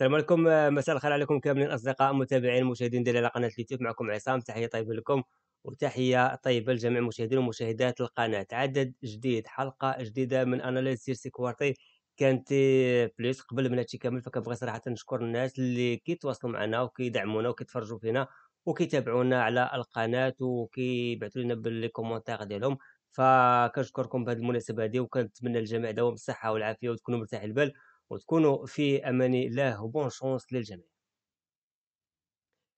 السلام عليكم مساء الخير عليكم كاملين اصدقاء متابعين مشاهدين ديال قناه اليوتيوب معكم عصام تحيه طيبه لكم وتحيه طيبه لجميع المشاهدين ومشاهدات القناه عدد جديد حلقه جديده من اناليز سيرسي كوارتي كانت بليس قبل من هادشي كامل فكنبغي صراحه نشكر الناس اللي كيتواصلوا معنا وكيدعمونا وكيتفرجوا فينا وكيتابعونا على القناه وكيبعثوا لنا باللي كومونتير ديالهم فكنشكركم بهذه المناسبه هذه وكنتمنى للجميع دوام الصحه والعافيه وتكونوا مرتاحين البال وتكونوا في امان الله وبون شونس للجميع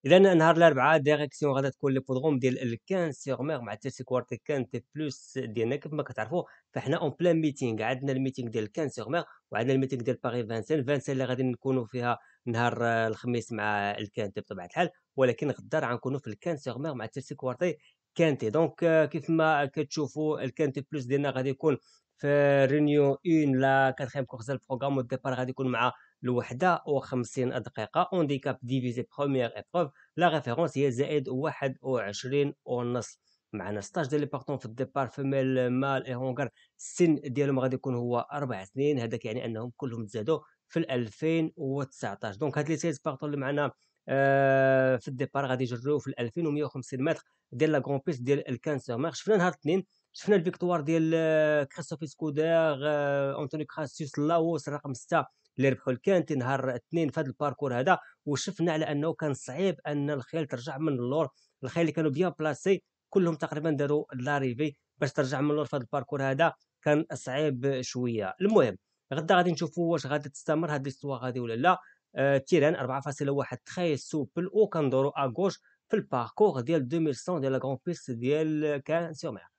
اذا نهار الاربعاء ديريكسيون غادا تكون لي بودغوم ديال الكان سيغ ميغ مع تيسي كوارتي كان تي بلوس ديالنا كيف ما كتعرفوا فحنا اون بلان ميتينغ عندنا الميتينغ ديال كان سيغ ميغ وعندنا الميتينغ ديال باغي فانسان فانسان اللي غادي نكونوا فيها نهار الخميس مع الكان بطبيعه الحال ولكن غدا راه غنكونوا في الكان سيغ ميغ مع تيسي كوارتي كانتي دونك كيف ما كتشوفوا الكانتي بلوس ديالنا غادي يكون في رينيو اون لا كاتخيم كورس البروغرام والديبار غادي يكون مع الوحده و50 دقيقه اونديكاب ديفيزي بروميير ايبروف لا ريفيرونس هي زائد 21 ونص معنا 16 ديال لي بارتون في الديبار فما مال اي هونغر السن ديالهم غادي يكون هو اربع سنين هذاك يعني انهم كلهم تزادوا في 2019 دونك هاد لي سيز بارتون اللي معنا آه، في الديبار غادي يجريو في 2150 متر ديال لا كرون ديال الكانسر ما شفنا نهار الاثنين شفنا الفيكتوار ديال آه، كريستوفي سكودير آه، انتوني كراسيوس لاوس رقم 6 اللي ربحوا الكانتي نهار اثنين في هذا الباركور هذا وشفنا على انه كان صعيب ان الخيل ترجع من اللور الخيل اللي كانوا بيان بلاسي كلهم تقريبا داروا لاريفي باش ترجع من اللور في هذا الباركور هذا كان صعيب شويه المهم غدا غادي نشوفوا واش غادي تستمر هذه الاستواء غادي ولا لا آه تيران 4.1 تخي سوبل وكندورو اغوش في الباركور ديال 2100 ديال لا غون بيست ديال آه، كان سيومير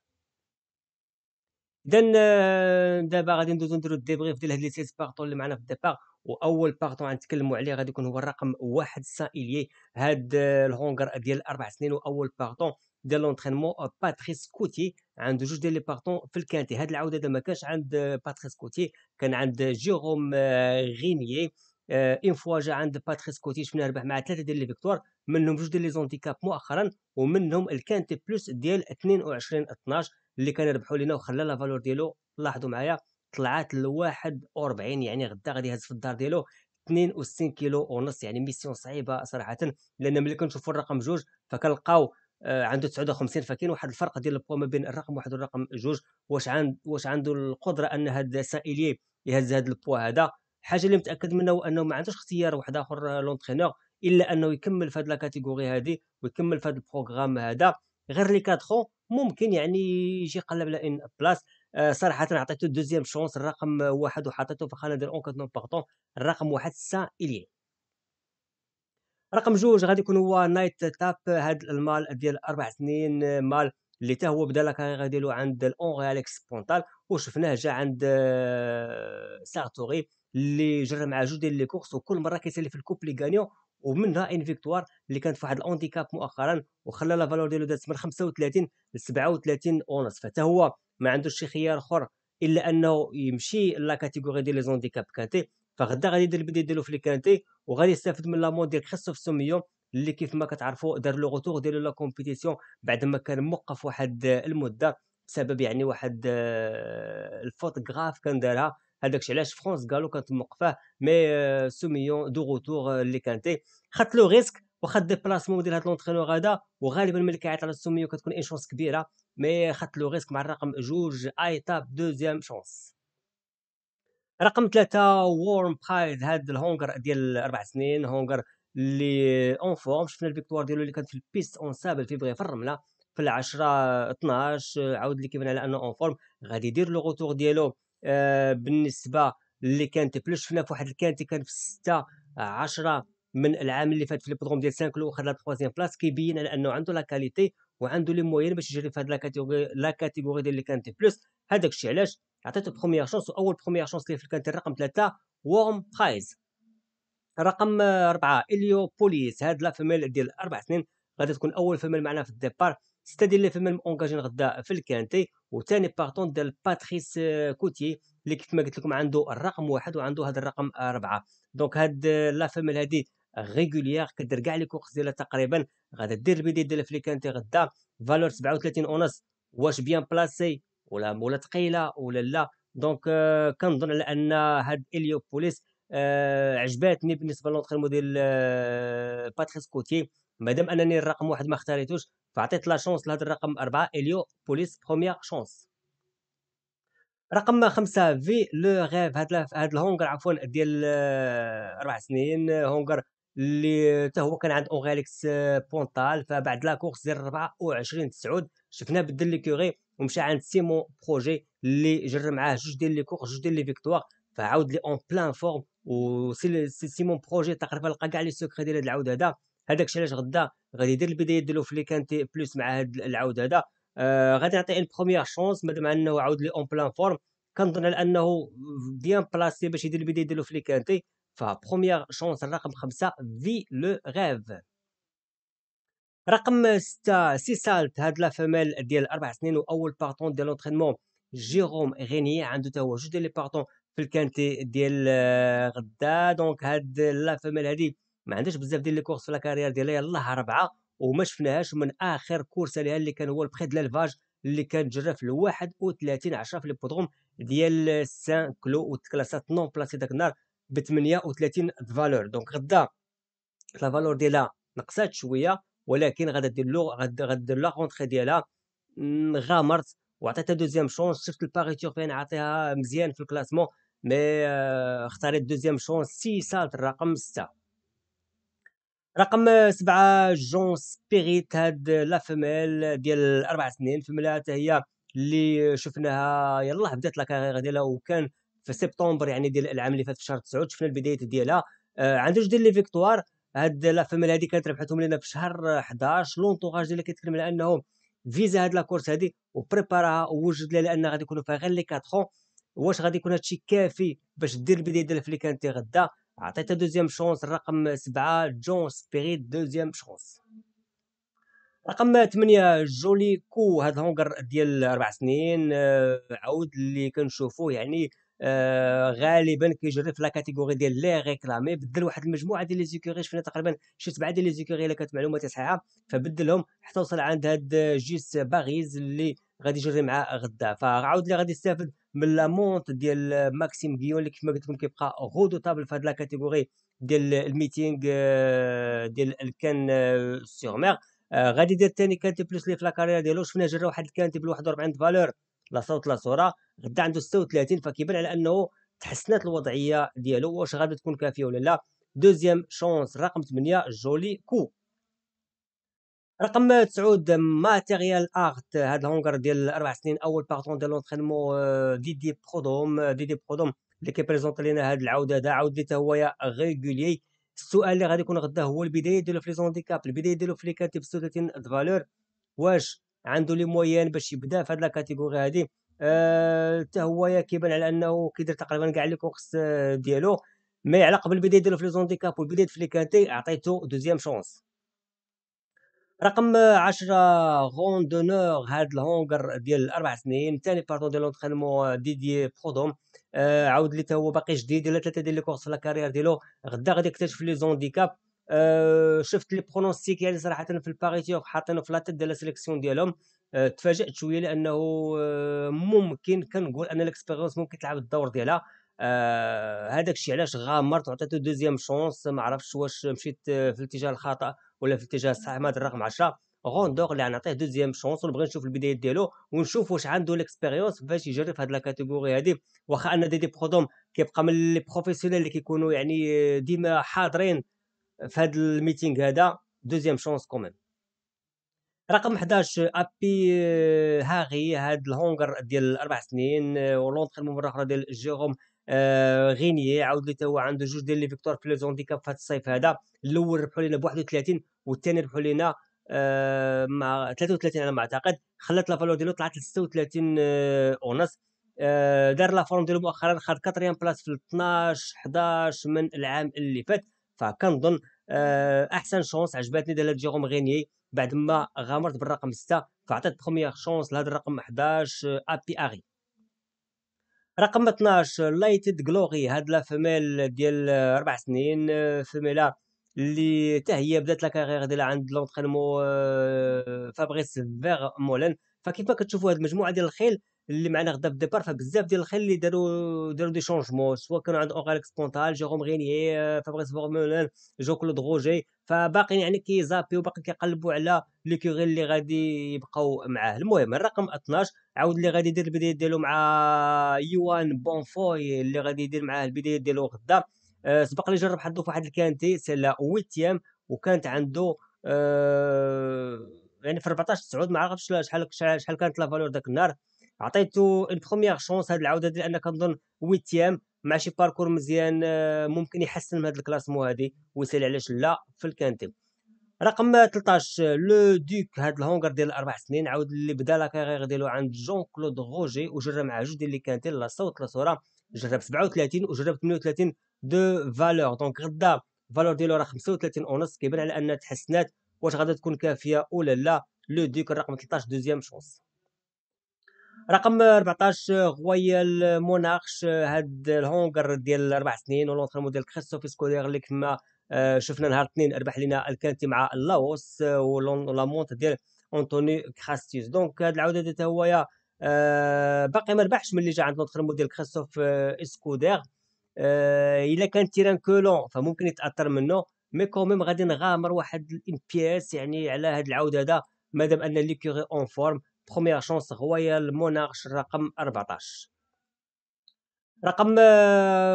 إذا آه، دابا غادي ندوزو نديرو الديبغيف ديال هاد لي سيز بارتون اللي معنا في الديبار واول بارتون غنتكلموا عليه غادي يكون هو الرقم واحد سائلي هاد آه، الهونغر ديال اربع سنين واول بارتون ديال لونترينمون باتريس آه، كوتي عنده جوج ديال لي بارتون في الكانتي هاد العوده هذا ما كانش عند باتريس كوتي كان عند جيروم غينيي اون آه، فوا جا عند باتريس كوتي شفنا ربح مع ثلاثه ديال لي فيكتوار منهم جوج ديال لي زونديكاب مؤخرا ومنهم الكانتي بلس ديال 22 12 اللي كان ربحوا لينا وخلى لا فالور ديالو لاحظوا معايا طلعت ل 41 يعني غدا غادي يهز في الدار ديالو 62 كيلو ونص يعني ميسيون صعيبه صراحه لان ملي كنشوفوا الرقم جوج فكنلقاو آه، عنده 59 فكاين واحد الفرق ديال البوا ما بين الرقم واحد والرقم جوج واش عند واش عنده القدره ان هذا سائلي يهز هذا البوا هذا الحاجه اللي متاكد منها هو انه ما عندوش اختيار واحد اخر آه، لونترينور الا انه يكمل في هذه لاكاتيجوري هذه ويكمل في هذا البروغرام هذا غير لي كاتخو ممكن يعني يجي يقلب على ان بلاس آه صراحه عطيته دوزيام شونس الرقم واحد وحطيته في خانه ديال كات نون بارتون الرقم واحد سا إلي رقم جوج غادي يكون هو نايت تاب هاد المال ديال اربع سنين آه، مال اللي تا هو بدا لاكاريغ ديالو عند الاونغي اليكس بونتال وشفناه جا عند آه، سارتوري اللي جرى مع جوج ديال لي كورس وكل مره كيسالي في الكوب لي غانيون ومنها ان فيكتوار اللي كانت في واحد الاونديكاب مؤخرا وخلى لا فالور ديالو دازت من 35 ل 37 اونص فحتى هو ما عندوش شي خيار اخر الا انه يمشي لا كاتيجوري ديال لي زونديكاب كانتي فغدا غادي يدير البدايه ديالو في لي كانتي وغادي يستافد من لامون ديال كريستوف سوميو اللي كيف ما كتعرفوا دار لو غوتور ديالو لا كومبيتيسيون بعد ما كان موقف واحد المده بسبب يعني واحد آه، الفوت كان دارها هذاك الشيء علاش فرونس قالوا كانت موقفاه مي آه، سوميون دو روتور آه، اللي كانتي خدت لو ريسك واخا ديبلاسمون ديال هاد لونترينور هذا وغالبا ملي كيعيط على سوميون كتكون اون شونس كبيره مي خدت لو ريسك مع الرقم جوج تاب دوزيام شونس رقم ثلاثة وورم برايد هاد الهونغر ديال اربع سنين هونغر اللي اون فورم شفنا الفيكتوار ديالو اللي كانت في البيست اون سابل بغي في الرمله في العشرة 12 عاود اللي كيبان على انه اون فورم غادي يدير لو غوتور ديالو آه، بالنسبه اللي كانت بلو شفنا في واحد الكانتي كان في 6 10 من العام اللي فات في البودروم ديال سانكلو وخد لا تخوازيام بلاص كيبين على انه عنده لا كاليتي وعنده لي موين باش يجري في هاد لاكاتيغوري لاكاتيغوري ديال لي كانت بلوس هذاك الشيء علاش عطيته بروميير شونس واول بروميير شونس ليه في الكانتي رقم ثلاثه وورم برايز رقم أربعة إليو بوليس هاد لا فيميل ديال أربع سنين غادي تكون أول فيميل معنا في الديبار ستة ديال لي فيميل اونكاجين غدا في الكانتي وثاني بارتون ديال باتريس آه، كوتي اللي كيف ما قلت لكم عنده الرقم واحد وعنده هذا الرقم اربعه دونك هاد آه، لا فاميل هادي ريغوليير كدير كاع لي كورس ديالها تقريبا غادا دير البيدي ديالها في غدا فالور 37 اونص واش بيان بلاسي ولا ولا ثقيله ولا لا دونك آه كنظن على ان هاد اليوبوليس آه عجباتني بالنسبه لونتخيمو ديال آه باتريس كوتي مادام انني الرقم واحد ما اختاريتوش فعطيت لا شونس لهذا الرقم أربعة اليو بوليس بروميير شونس رقم خمسة في لو غيف هاد هاد الهونغر عفوا ديال أربع آه، سنين آه، هونغر اللي حتى هو كان عند اونغاليكس آه، بونطال فبعد لا كورس ديال 24 تسعود شفنا بدل لي كوغي ومشى عند سيمون بروجي اللي جر معاه جوج ديال لي كورس جوج ديال لي فيكتوار فعاود لي اون بلان فورم و سيمون بروجي تقريبا لقى كاع لي سوكري ديال هاد العود هذا هذاك الشيء علاش غدا غادي يدير البدايه ديالو في كانتي بلوس مع هاد العود هذا آه غادي نعطيه اون بروميير شونس مادام انه عاود لي اون بلان فورم كنظن على انه بيان بلاسي باش يدير البدايه ديالو في كانتي فبروميير شونس الرقم خمسة في لو غيف رقم ستة سي سالت هاد لا فاميل ديال أربع سنين وأول بارتون ديال لونترينمون جيروم غينيي عنده تا هو جوج ديال لي بارتون في الكانتي ديال آه، غدا دونك هاد لا فاميل هادي ما عندهاش بزاف ديال لي كورس في كارير ديالها يلاه ربعه وما شفناهاش من اخر كورس ليها اللي كان هو البخي دلالفاج اللي كان جرى في 31 10 في ليبودروم ديال سان كلو وتكلاسات نون بلاسي داك النهار ب 38 فالور دونك غدا لا فالور ديالها نقصات شويه ولكن غادا دير لو غادا لا رونتري ديالها غامرت وعطيتها دوزيام شونس شفت الباريتور فين عطيها مزيان في الكلاسمون مي آه، اختاريت دوزيام شونس سي سالت الرقم 6 رقم سبعة جون سبيريت هاد لا فيميل ديال اربع سنين فيميل حتى هي اللي شفناها يلاه بدات لا كارير ديالها وكان في سبتمبر يعني ديال العام اللي فات في شهر 9 شفنا البدايه ديالها آه عندها جوج ديال لي فيكتوار هاد لا فيميل هادي كانت ربحتهم لنا في شهر 11 لونطوغاج ديالها كيتكلم على انه فيزا هاد لاكورس هادي وبريباراها ووجد لها لان غادي يكونوا فيها غير لي 4 واش غادي يكون هادشي كافي باش دير البدايه ديالها في اللي كانت غدا عطيتها دوزيام شونس الرقم سبعة جون سبيريت دوزيام شونس رقم ثمانية جولي كو هذا هونغر ديال أربع سنين آه، عاود اللي كنشوفوه يعني آه غالبا كيجري في لا ديال لي ريكلامي بدل واحد المجموعه ديال لي زيكوري شفنا تقريبا شي سبعه ديال لي زيكوري الا كانت معلوماتي صحيحه فبدلهم حتى وصل عند هاد جيس باغيز اللي غادي يجري معاه غدا فعاود اللي غادي يستافد من لامونت ديال ماكسيم غيون اللي كيف ما قلت لكم كيبقى طابل في هاد لا كاتيجوري ديال الميتينغ آه، ديال الكان سيغ ميغ غادي يدير تاني كانتي بلوس اللي في لاكارير ديالو شفنا جرى واحد الكانتي ب 41 فالور لا صوت لا صوره غدا عنده 36 فكيبان على انه تحسنات الوضعيه ديالو واش غادي تكون كافيه ولا لا دوزيام شونس رقم 8 جولي كو رقم تسعود ماتيريال ارت هاد الهونغر ديال اربع سنين اول بارتون ديال لونترينمون ديدي برودوم ديدي برودوم اللي كيبريزونت لنا هاد العوده هذا عاود لي هو ريغولي السؤال اللي غادي يكون غدا هو البدايه ديالو في لي زونديكاب البدايه ديالو في لي كاتيب 36 دفالور واش عنده لي مويان باش يبدا في هاد لا هذه هادي حتى أه هو كيبان على انه كيدير تقريبا كاع لي كورس آه، ديالو مي على قبل البدايه ديالو في لي زونديكاب والبدايه في لي كاتي عطيتو دوزيام شونس رقم 10 غون دونور هاد الهونغر ديال اربع سنين ثاني باردون ديال لونترينمون ديدي برودوم آه عاود لي هو باقي جديد الا ثلاثه ديال لي كورس في لاكارير ديالو غدا غادي يكتشف لي زونديكاب آه شفت لي برونوستيك يعني صراحه في الباريتي حاطينو في لاتيت ديال لا سيليكسيون ديالهم آه تفاجات شويه لانه آه ممكن كنقول ان الاكسبيريونس ممكن تلعب الدور ديالها آه، هذاك الشيء علاش غامرت وعطيته دوزيام شونس ما عرفتش واش مشيت آه، في الاتجاه الخطا ولا في اتجاه استحماد الرقم 10 غوندور اللي غنعطيه دوزيام شونس ونبغي نشوف البدايه ديالو ونشوف واش عنده ليكسبيريونس باش يجرب هاد لا كاتيجوري هادي واخا ان ديدي برودوم كيبقى من لي بروفيسيونيل اللي كيكونوا يعني ديما حاضرين في هاد الميتينغ هذا دوزيام شونس كوميم رقم 11 ابي آه، هاغي هاد الهونغر ديال اربع سنين ولونتر مره اخرى ديال جيروم آه، غينيي عاود لي توا عنده جوج ديال لي فيكتوار في لو زونديكاب في هذا الصيف هذا الاول ربحوا لنا ب 31 والثاني ربحوا لنا آه، مع 33 على ما اعتقد خلات لا فالور ديالو طلعت ل 36 ونص دار لا فورم ديالو مؤخرا خد كاتريام بلاص في 12 11 من العام اللي فات فكنظن آه، احسن شونس عجبتني دارت جيروم غينيي بعد ما غامرت بالرقم 6 فعطات بخوميير شونس لهذا الرقم 11 ابي اغي رقم 12 لايتد جلوغي هاد لا فيميل ديال اربع سنين فيميلا آه، اللي حتى هي بدات لا كارير ديالها عند لونترينمون فابريس فيغ مولان فكيف ما كتشوفوا هاد المجموعه ديال الخيل اللي معنا غدا في ديبار فبزاف ديال الخيل اللي داروا داروا دي شونجمون سواء كانوا عند اوغاليكس بونتال جيروم غينيي فابريس فورمولان جو كلود غوجي فباقيين يعني كيزابي وباقي كيقلبوا على كيغي اللي غادي يبقاو معاه المهم الرقم 12 عاود اللي غادي يدير البدايه ديالو مع يوان بونفوي اللي غادي يدير معاه البدايه ديالو غدا آه، سبق لي جرب حظه في واحد الكانتي سي لا وكانت عنده أه يعني في 14 تسعود ما عرفتش شحال شحال كانت لا فالور داك النهار عطيته اون بروميير شونس هذه العوده ديال انا كنظن ويتيام مع شي باركور مزيان آه، ممكن يحسن من هذا الكلاسمو هادي ويسالي علاش لا في الكانتي رقم 13 لو ديك هاد الهونغر ديال الاربع سنين عاود اللي بدا لا كارير ديالو عند جون كلود غوجي وجرب مع جوج ديال لي كانتي لا صوت لا صوره جرب 37 وجرب 38 دو فالور دونك غدا فالور ديالو راه 35 ونص كيبان على انها تحسنات واش غادا تكون كافيه ولا لا لو ديك الرقم 13 دوزيام شونس رقم 14 رويال موناخش هاد الهونغر ديال اربع سنين ولونترينمون ديال كريستوف سكولير اللي كما آه، شفنا نهار اثنين ربح لنا الكانتي مع لاوس ولا مونت ديال انطوني كراستيوس دونك هاد العوده ديالته هويا آه، باقي ما ربحش ملي جا عند لونترينمون ديال كريستوف اسكودير آه، الا كان تيران كولون فممكن يتاثر منه مي كوميم غادي نغامر واحد الام بي اس يعني على هاد العوده هذا مادام ان ليكوري اون فورم بخومييغ شونس رويال مونارش رقم 14 رقم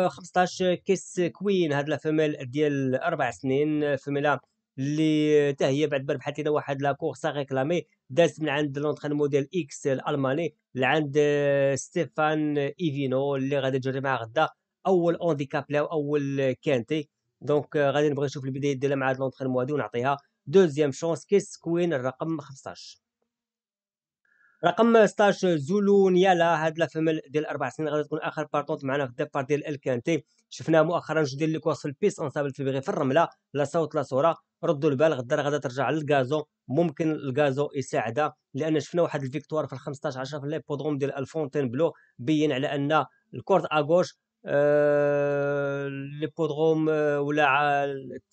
15 كيس كوين هاد لافيميل ديال 4 سنين فيميلا اللي حتى هي بعد ما ربحت لنا واحد لاكور سا ريكلامي دازت من عند لونترينمون ديال اكس الالماني لعند ستيفان ايفينو اللي غادي تجري معاه غدا اول اونديكاب لا اول كانتي دونك غادي نبغي نشوف البدايه ديالها مع هاد لونترينمون هادي ونعطيها دوزيام شونس كيس كوين الرقم 15 رقم 16 زولو نيالا هاد لا فيميل ديال اربع سنين غادي تكون اخر بارطونت معنا في الديبار ديال الكانتي شفناه مؤخرا جوج ديال لي كورس في البيس انصابت في بغي في الرمله لا صوت لا صوره ردوا البال غدا غدا ترجع للكازو ممكن الكازو يساعدها لان شفنا واحد الفيكتوار في ال 15 10 في ليبودروم ديال الفونتين بلو بين على ان الكورت اغوش لي آه، ليبودروم آه، ولا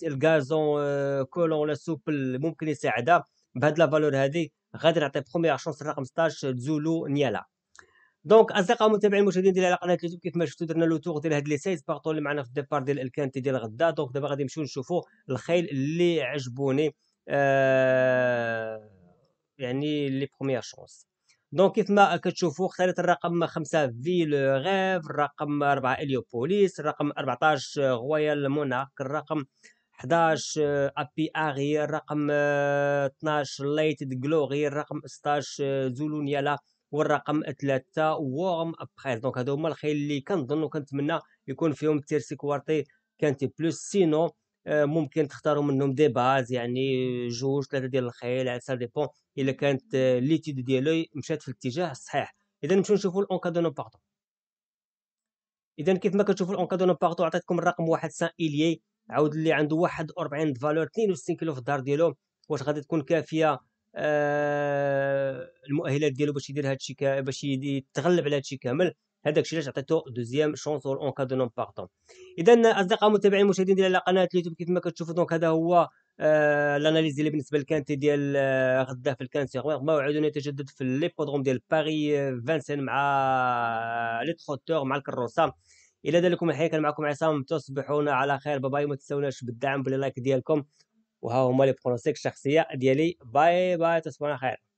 الكازو آه، كولون ولا سوبل ممكن يساعدها بهاد لا فالور غادي نعطي بخومييغ شونس الرقم 16 تزولو نيالا دونك اصدقاء متابعي المشاهدين ديال على قناه اليوتيوب كيف ما شفتوا درنا لو تور ديال هاد لي سايز بارطو اللي معنا في الديبار ديال الكانتي ديال غدا دونك دابا غادي نمشيو نشوفوا الخيل اللي عجبوني آه يعني لي بروميير شونس دونك كيف ما كتشوفوا اختاريت الرقم 5 فيل غيف الرقم 4 اليوبوليس الرقم 14 غويال موناك الرقم 11 ابي ار هي رقم 12 ليتد جلو هي الرقم 16 زولونيالا والرقم 3 وورم ابخير دونك هادو هما الخيل اللي كنظن وكنتمنى يكون فيهم تيرسي كوارتي كانت بلوس سينو آه، ممكن تختاروا منهم دي باز يعني جوج ثلاثه ديال الخيل على سا ديبون الا كانت ليتيد آه، ديالو مشات في الاتجاه الصحيح اذا نمشيو نشوفوا الانكادونو بارتو اذا كيف ما كتشوفوا الانكادونو بارتو عطيتكم الرقم واحد سان ايليي عاود اللي عنده 41 فالور 62 كيلو في الدار ديالو واش غادي تكون كافيه آه المؤهلات ديالو باش يدير هادشي باش يتغلب على هادشي كامل هذاك الشيء علاش عطيتو دوزيام شونس اون كا دو نون بارتون اذا اصدقاء المتابعين المشاهدين ديال قناه اليوتيوب كيف ما كتشوفوا دونك هذا هو آه الاناليز اللي بالنسبه للكانتي ديال آه غدا في الكان سيغوير موعد يتجدد في ليبودروم ديال باري آه، فانسين مع آه، لي تروتور مع الكروسه الى ذلك الحين كان معكم عصام تصبحون على خير باي ما تنسوناش بالدعم باللايك ديالكم وها هما لي برونسيك الشخصيه ديالي باي باي تصبحون على خير